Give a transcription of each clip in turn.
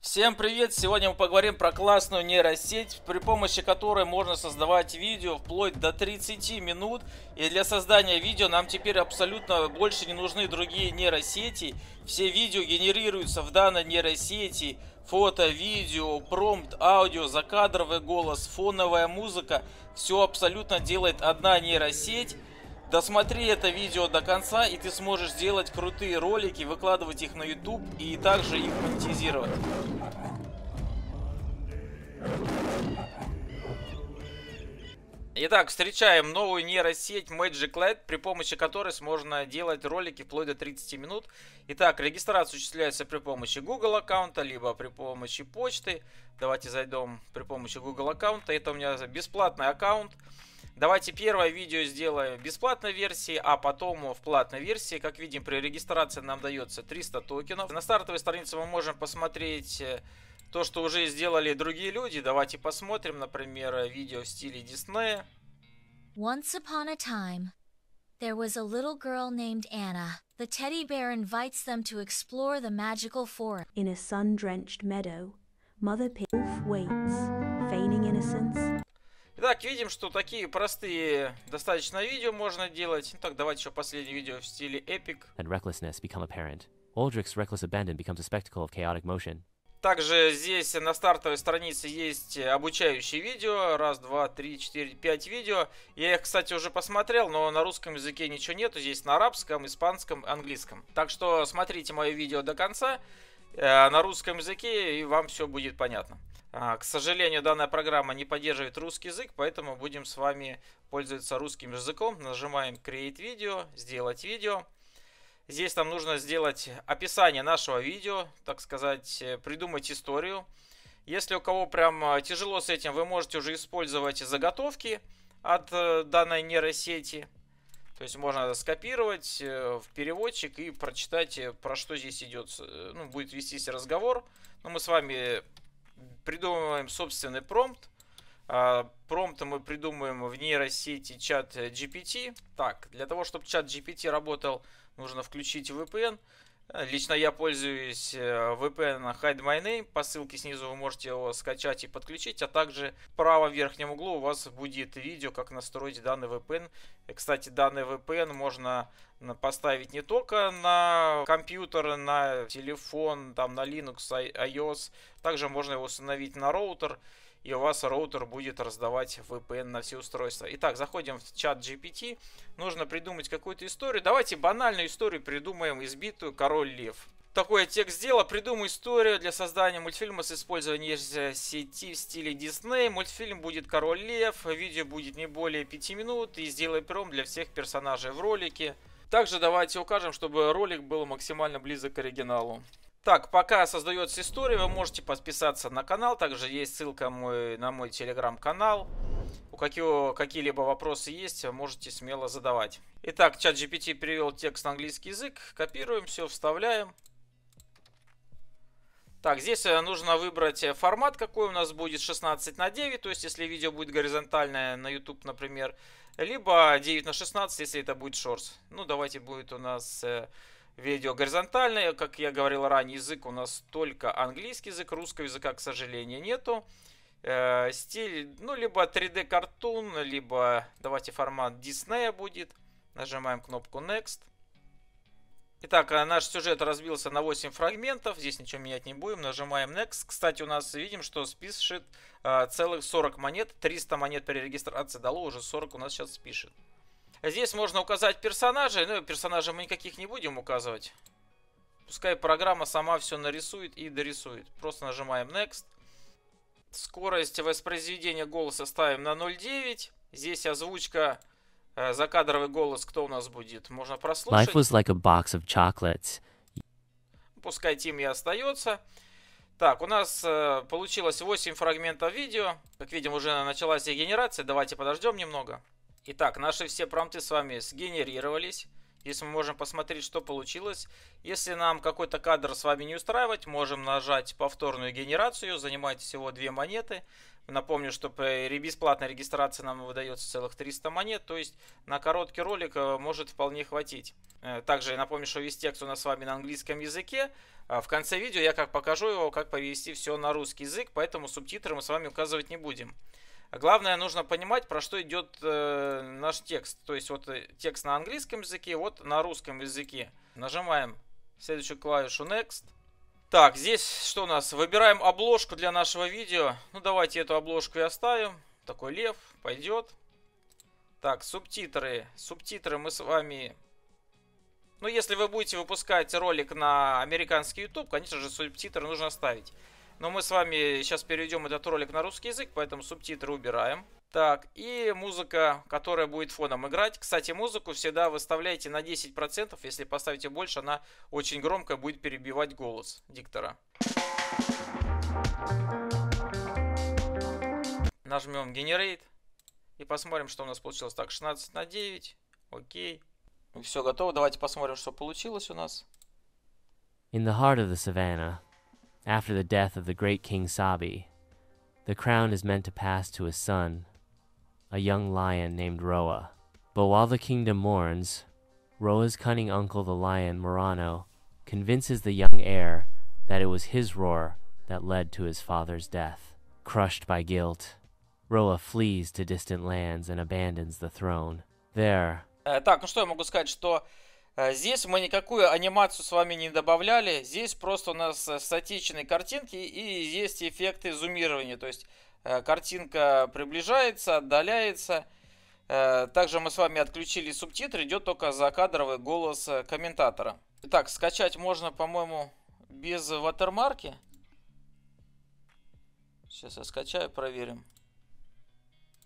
Всем привет! Сегодня мы поговорим про классную нейросеть, при помощи которой можно создавать видео вплоть до 30 минут. И для создания видео нам теперь абсолютно больше не нужны другие нейросети. Все видео генерируются в данной нейросети. Фото, видео, промпт, аудио, закадровый голос, фоновая музыка. Все абсолютно делает одна нейросеть. Досмотри это видео до конца, и ты сможешь делать крутые ролики, выкладывать их на YouTube и также их монетизировать. Итак, встречаем новую нейросеть Magic Light, при помощи которой можно делать ролики вплоть до 30 минут. Итак, регистрация осуществляется при помощи Google аккаунта, либо при помощи почты. Давайте зайдем при помощи Google аккаунта. Это у меня бесплатный аккаунт. Давайте первое видео сделаем в бесплатной версии, а потом в платной версии. Как видим, при регистрации нам дается 300 токенов. На стартовой странице мы можем посмотреть э, то, что уже сделали другие люди. Давайте посмотрим, например, видео в стиле Диснея. Once upon a time, there was a little girl named Anna. The teddy bear invites them to explore the magical forest. In a sun-drenched meadow, Mother Pig waits, feigning innocence. Итак, видим, что такие простые достаточно видео можно делать. Ну так, давайте еще последнее видео в стиле эпик. Также здесь на стартовой странице есть обучающие видео. Раз, два, три, четыре, пять видео. Я их, кстати, уже посмотрел, но на русском языке ничего нету. Здесь на арабском, испанском, английском. Так что смотрите мое видео до конца э, на русском языке, и вам все будет понятно. А, к сожалению, данная программа не поддерживает русский язык, поэтому будем с вами пользоваться русским языком. Нажимаем Create Video, сделать видео. Здесь нам нужно сделать описание нашего видео, так сказать, э, придумать историю. Если у кого прям э, тяжело с этим, вы можете уже использовать заготовки от э, данной нейросети. То есть можно скопировать в переводчик и прочитать, про что здесь идет, ну, будет вестись разговор. Но мы с вами придумываем собственный промпт. А, промпт мы придумываем в нейросети чат GPT. Так, для того, чтобы чат GPT работал, нужно включить VPN. Лично я пользуюсь э, VPN Hide My Name. По ссылке снизу вы можете его скачать и подключить. А также в правом верхнем углу у вас будет видео, как настроить данный VPN. Э, кстати, данный VPN можно поставить не только на компьютер, на телефон, там на Linux, а, iOS. Также можно его установить на роутер и у вас роутер будет раздавать VPN на все устройства. Итак, заходим в чат GPT. Нужно придумать какую-то историю. Давайте банальную историю придумаем избитую «Король лев». Такой текст дела. Придумаю историю для создания мультфильма с использованием сети в стиле Дисней. Мультфильм будет «Король лев», видео будет не более 5 минут и сделай пром для всех персонажей в ролике. Также давайте укажем, чтобы ролик был максимально близок к оригиналу. Так, пока создается история, вы можете подписаться на канал. Также есть ссылка мой, на мой телеграм-канал. У какие, какие-либо вопросы есть, можете смело задавать. Итак, чат GPT перевел текст на английский язык. Копируем все, вставляем. Так, здесь э, нужно выбрать э, формат, какой у нас будет 16 на 9, то есть если видео будет горизонтальное на YouTube, например, либо 9 на 16, если это будет шорс. Ну, давайте будет у нас э, видео горизонтальное. Как я говорил ранее, язык у нас только английский язык, русского языка, к сожалению, нету. Э, стиль, ну, либо 3D картун, либо давайте формат Disney будет. Нажимаем кнопку Next. Итак, э, наш сюжет разбился на 8 фрагментов. Здесь ничего менять не будем. Нажимаем Next. Кстати, у нас видим, что спишет э, целых 40 монет. 300 монет при регистрации дало, уже 40 у нас сейчас спишет. Здесь можно указать персонажей, но ну, персонажей мы никаких не будем указывать. Пускай программа сама все нарисует и дорисует. Просто нажимаем Next. Скорость воспроизведения голоса ставим на 0.9. Здесь озвучка, э, закадровый голос, кто у нас будет, можно прослушать. Life was like a box of chocolates. Пускай Тим и остается. Так, у нас э, получилось 8 фрагментов видео. Как видим, уже началась их генерация. Давайте подождем немного. Итак, наши все промпты с вами сгенерировались. Здесь мы можем посмотреть, что получилось. Если нам какой-то кадр с вами не устраивать, можем нажать повторную генерацию. Занимает всего две монеты. Напомню, что при бесплатной регистрации нам выдается целых 300 монет. То есть на короткий ролик э, может вполне хватить. Э, также напомню, что весь текст у нас с вами на английском языке. А в конце видео я как покажу его, как перевести все на русский язык. Поэтому субтитры мы с вами указывать не будем. А главное, нужно понимать, про что идет э, наш текст. То есть вот э, текст на английском языке, вот на русском языке. Нажимаем следующую клавишу Next. Так, здесь что у нас? Выбираем обложку для нашего видео. Ну, давайте эту обложку и оставим. Такой лев, пойдет. Так, субтитры. Субтитры мы с вами... Ну, если вы будете выпускать ролик на американский YouTube, конечно же, субтитры нужно ставить. Но мы с вами сейчас перейдем этот ролик на русский язык, поэтому субтитры убираем. Так, и музыка, которая будет фоном играть. Кстати, музыку всегда выставляйте на 10%. Если поставите больше, она очень громко будет перебивать голос диктора. Нажмем Generate и посмотрим, что у нас получилось. Так, 16 на 9. Окей. Ну, Все готово. Давайте посмотрим, что получилось у нас. In the heart of the savannah, After the death of the great King Sabi, the crown is meant to pass to his son, a young lion named Roa. But while the kingdom mourns, Roa's cunning uncle, the lion Morano, convinces the young heir that it was his roar that led to his father's death. Crushed by guilt, Roa flees to distant lands and abandons the throne. There. Так, ну что я могу сказать, что Э, здесь мы никакую анимацию с вами не добавляли. Здесь просто у нас э, статичные картинки и есть эффекты зумирования. То есть э, картинка приближается, отдаляется. Также мы с вами отключили субтитры, идет только закадровый голос комментатора. Итак, скачать можно, по-моему, без ватермарки. Сейчас я скачаю, проверим.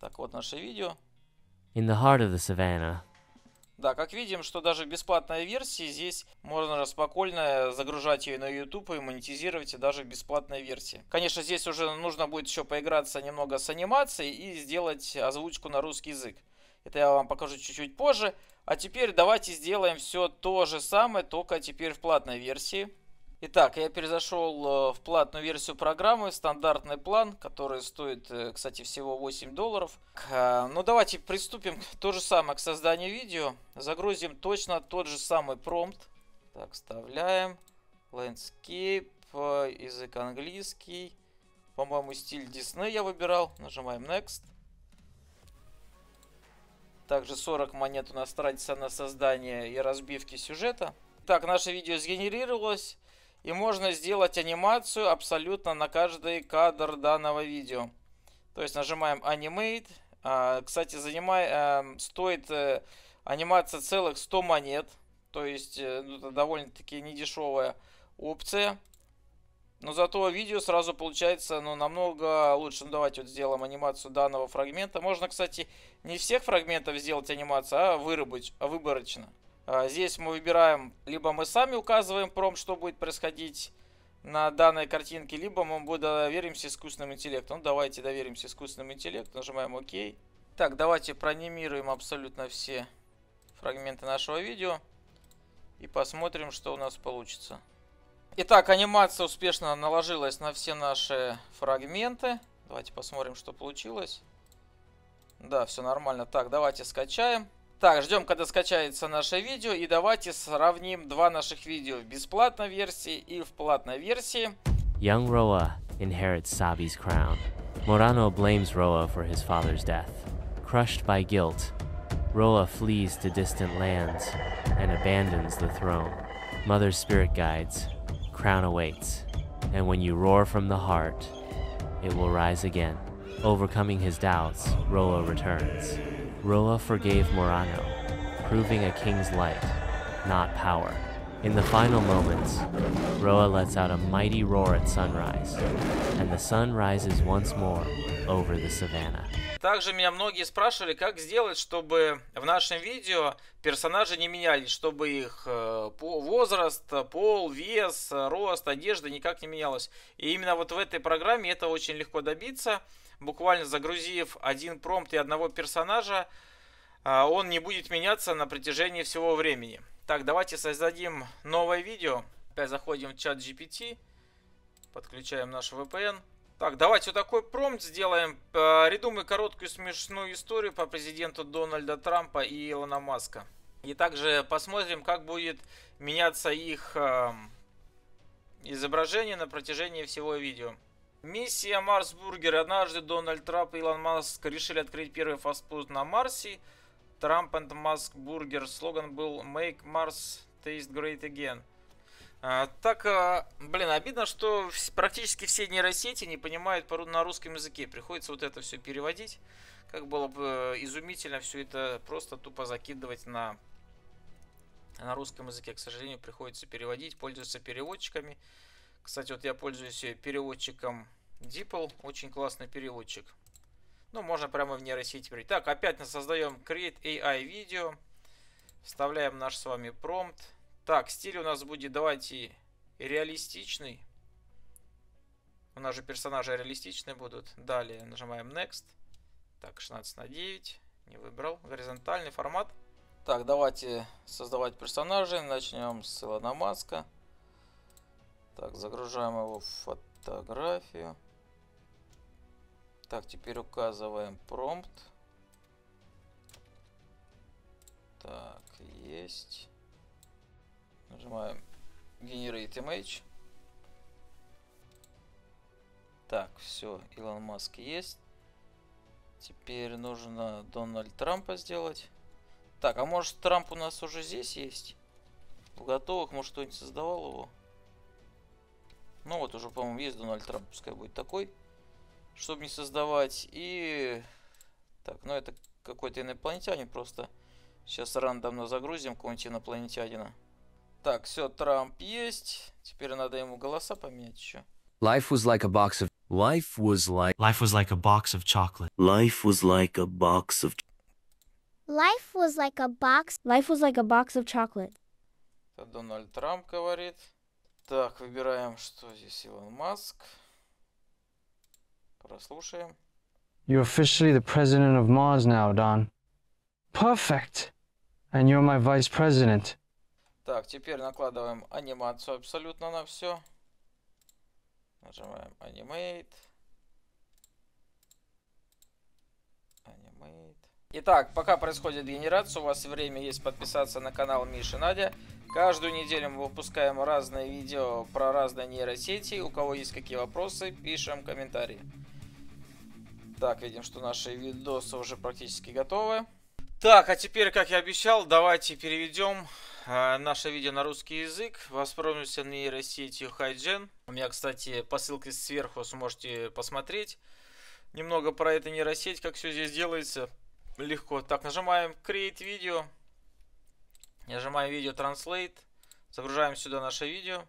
Так, вот наше видео. In the heart of the savannah, да, как видим, что даже бесплатной версии здесь можно спокойно загружать ее на YouTube и монетизировать и даже бесплатной версии. Конечно, здесь уже нужно будет еще поиграться немного с анимацией и сделать озвучку на русский язык. Это я вам покажу чуть-чуть позже. А теперь давайте сделаем все то же самое, только теперь в платной версии. Итак, я перезашел э, в платную версию программы, стандартный план, который стоит, э, кстати, всего 8 долларов. Ну, давайте приступим то же самое к созданию видео. Загрузим точно тот же самый промпт. Так, вставляем. Landscape, э, язык английский. По-моему, стиль Disney я выбирал. Нажимаем Next. Также 40 монет у нас тратится на создание и разбивки сюжета. Так, наше видео сгенерировалось. И можно сделать анимацию абсолютно на каждый кадр данного видео. То есть нажимаем Animate. А, кстати, занимай, э, стоит э, анимация целых 100 монет. То есть э, ну, это довольно-таки недешевая опция. Но зато видео сразу получается ну, намного лучше. Ну, давайте вот сделаем анимацию данного фрагмента. Можно, кстати, не всех фрагментов сделать анимацию, а вырубить, а выборочно. А, здесь мы выбираем, либо мы сами указываем промп, что будет происходить на данной картинке, либо мы доверимся искусственному интеллекту. Ну, давайте доверимся искусственному интеллекту, нажимаем ОК. Так, давайте проанимируем абсолютно все фрагменты нашего видео и посмотрим, что у нас получится. Итак, анимация успешно наложилась на все наши фрагменты. Давайте посмотрим, что получилось. Да, все нормально. Так, давайте скачаем. Так, ждем, когда скачается наше видео. И давайте сравним два наших видео в бесплатной версии и в платной версии. Young Roa inherits Sabi's crown. Morano blames Roa for his father's death. Crushed by guilt, Roa flees to distant lands and abandons the throne. Mother's spirit guides, crown awaits, and when you roar from the heart, it will rise again. Overcoming his doubts, Roa returns. Roa forgave Morano, proving a king's light, not power. In the final moments, Roa lets out a mighty roar at sunrise, and the sun rises once more over the savannah. Также меня многие спрашивали, как сделать, чтобы в нашем видео персонажи не менялись, чтобы их э, возраст, пол, вес, рост, одежда никак не менялось. И именно вот в этой программе это очень легко добиться буквально загрузив один промпт и одного персонажа, а, он не будет меняться на протяжении всего времени. Так, давайте создадим новое видео. Опять заходим в чат GPT, подключаем наш VPN. Так, давайте вот такой промпт сделаем. Э, Придумай короткую смешную историю по президенту Дональда Трампа и Илона Маска. И также посмотрим, как будет меняться их эм, изображение на протяжении всего видео. Миссия Марсбургер. Однажды Дональд Трамп и Илон Маск решили открыть первый фастфуд на Марсе. Трамп и Маск Бургер. Слоган был Make Mars Taste Great Again. А, так, а, блин, обидно, что практически все нейросети не понимают на русском языке. Приходится вот это все переводить. Как было бы э, изумительно все это просто тупо закидывать на, на русском языке. К сожалению, приходится переводить, пользуются переводчиками. Кстати, вот я пользуюсь переводчиком DeepL. Очень классный переводчик. Ну, можно прямо в нейросети перейти. Так, опять мы создаем Create AI видео, Вставляем наш с вами промпт. Так, стиль у нас будет, давайте, реалистичный. У нас же персонажи реалистичные будут. Далее нажимаем Next. Так, 16 на 9. Не выбрал. Горизонтальный формат. Так, давайте создавать персонажей. Начнем с Илона Маска. Так, загружаем его в фотографию. Так, теперь указываем промпт. Так, есть. Нажимаем Generate Image. Так, все, Илон Маск есть. Теперь нужно Дональд Трампа сделать. Так, а может Трамп у нас уже здесь есть? В готовых, может кто-нибудь создавал его? Ну вот уже, по-моему, есть Дональд Трамп, пускай будет такой, чтобы не создавать. И... Так, ну это какой-то инопланетянин просто. Сейчас рандомно загрузим какого-нибудь инопланетянина. Так, все, Трамп есть. Теперь надо ему голоса поменять еще. Life was like a box of... Life was like... Life was like a box of chocolate. Life was like a box of... Life was like a box... Life was like a box of chocolate. Это Дональд Трамп говорит. Так, выбираем, что здесь Илон Маск. Прослушаем. You're officially the president of Mars now, Don. Perfect. And you're my vice president. Так, теперь накладываем анимацию абсолютно на все. Нажимаем Animate. Итак, пока происходит генерация, у вас время есть подписаться на канал Миши Надя. Каждую неделю мы выпускаем разные видео про разные нейросети. У кого есть какие вопросы, пишем комментарии. Так, видим, что наши видосы уже практически готовы. Так, а теперь, как я обещал, давайте переведем э, наше видео на русский язык. Воспробуемся на нейросетью Хайджен. У меня, кстати, по ссылке сверху сможете посмотреть немного про эту нейросеть, как все здесь делается легко. Так, нажимаем Create Video. Нажимаем видео Translate. Загружаем сюда наше видео.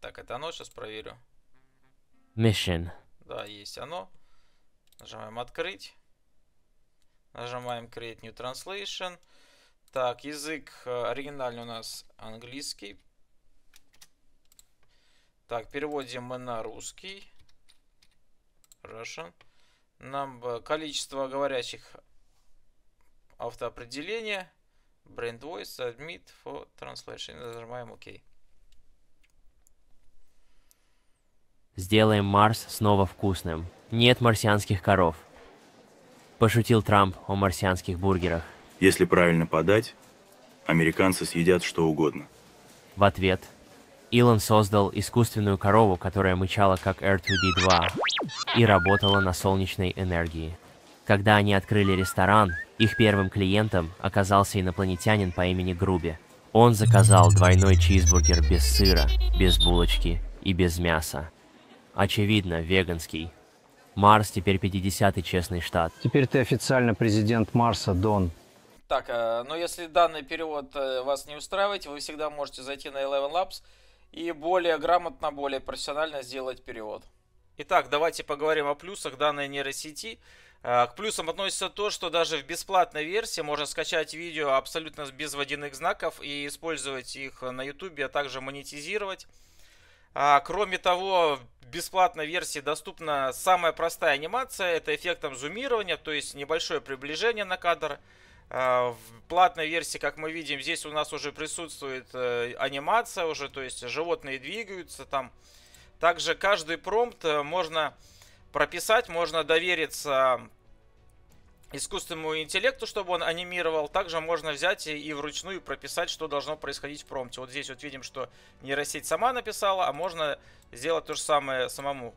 Так, это оно, сейчас проверю. Mission. Да, есть оно. Нажимаем открыть. Нажимаем Create New Translation. Так, язык э, оригинальный у нас английский. Так, переводим мы на русский. Russian нам э, количество говорящих автоопределения, brand voice, admit for translation. нажимаем ОК. Сделаем Марс снова вкусным. Нет марсианских коров. Пошутил Трамп о марсианских бургерах. Если правильно подать, американцы съедят что угодно. В ответ Илон создал искусственную корову, которая мычала как R2D2 и работала на солнечной энергии. Когда они открыли ресторан, их первым клиентом оказался инопланетянин по имени Груби. Он заказал двойной чизбургер без сыра, без булочки и без мяса. Очевидно, веганский. Марс теперь 50-й честный штат. Теперь ты официально президент Марса, Дон. Так, э, но ну если данный перевод э, вас не устраивает, вы всегда можете зайти на Eleven Labs и более грамотно, более профессионально сделать перевод. Итак, давайте поговорим о плюсах данной нейросети. Э, к плюсам относится то, что даже в бесплатной версии можно скачать видео абсолютно без водяных знаков и использовать их на YouTube, а также монетизировать. А, кроме того, в бесплатной версии доступна самая простая анимация, это эффектом зумирования, то есть небольшое приближение на кадр. А, в платной версии, как мы видим, здесь у нас уже присутствует э, анимация уже, то есть животные двигаются там. Также каждый промпт э, можно прописать, можно довериться искусственному интеллекту, чтобы он анимировал. Также можно взять и, и вручную прописать, что должно происходить в промпте. Вот здесь вот видим, что нейросеть сама написала, а можно сделать то же самое самому.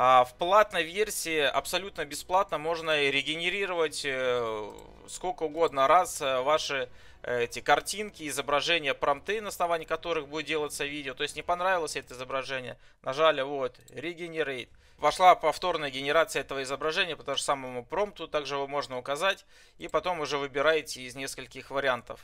А в платной версии абсолютно бесплатно можно регенерировать э, сколько угодно раз э, ваши э, эти картинки, изображения, промты, на основании которых будет делаться видео. То есть не понравилось это изображение, нажали вот Regenerate. Вошла повторная генерация этого изображения по тому же самому промпту, также его можно указать. И потом уже выбираете из нескольких вариантов.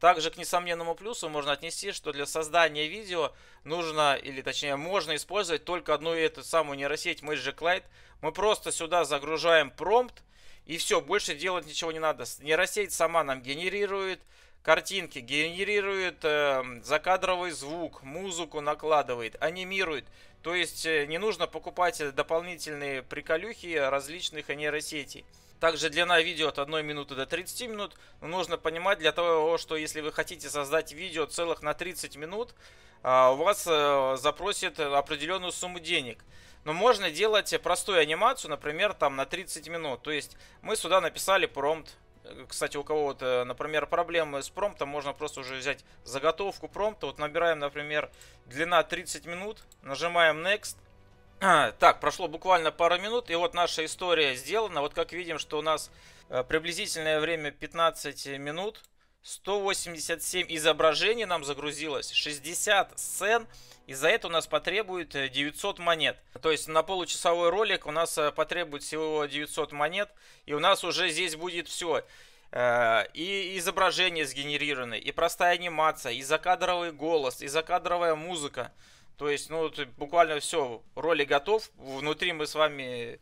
Также к несомненному плюсу можно отнести, что для создания видео нужно, или точнее можно использовать только одну и эту самую нейросеть Magic Lite. Мы просто сюда загружаем промпт и все, больше делать ничего не надо. Нейросеть сама нам генерирует картинки, генерирует э, закадровый звук, музыку накладывает, анимирует. То есть э, не нужно покупать э, дополнительные приколюхи различных нейросетей. Также длина видео от 1 минуты до 30 минут. Но нужно понимать для того, что если вы хотите создать видео целых на 30 минут, а, у вас э, запросит определенную сумму денег. Но можно делать простую анимацию, например, там на 30 минут. То есть мы сюда написали промпт. Кстати, у кого-то, например, проблемы с промптом, можно просто уже взять заготовку промпта. Вот набираем, например, длина 30 минут, нажимаем Next. А, так, прошло буквально пару минут, и вот наша история сделана. Вот как видим, что у нас э, приблизительное время 15 минут. 187 изображений нам загрузилось, 60 сцен, и за это у нас потребует 900 э, монет. То есть на получасовой ролик у нас э, потребует всего 900 монет, и у нас уже здесь будет все. И изображение сгенерировано, и простая анимация, и закадровый голос, и закадровая музыка. То есть, ну, буквально все, ролик готов. Внутри мы с вами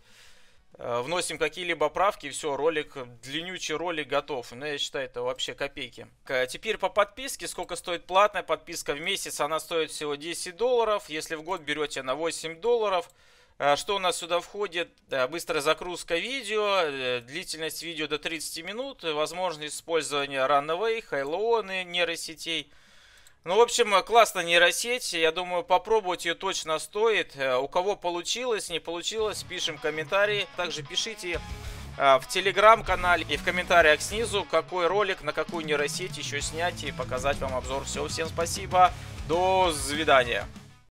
э, вносим какие-либо правки, все, ролик, длиннючий ролик готов. Но ну, я считаю, это вообще копейки. Э, теперь по подписке, сколько стоит платная подписка в месяц, она стоит всего 10 долларов, если в год берете на 8 долларов. Э, что у нас сюда входит? Быстрая загрузка видео, длительность видео до 30 минут, возможность использования Runaway, Halo нейросетей – ну, в общем, э, классная нейросеть. Я думаю, попробовать ее точно стоит. Э, у кого получилось, не получилось, пишем комментарии. Также пишите э, в телеграм-канале и в комментариях снизу, какой ролик, на какую нейросеть еще снять и показать вам обзор. Все, всем спасибо. До свидания.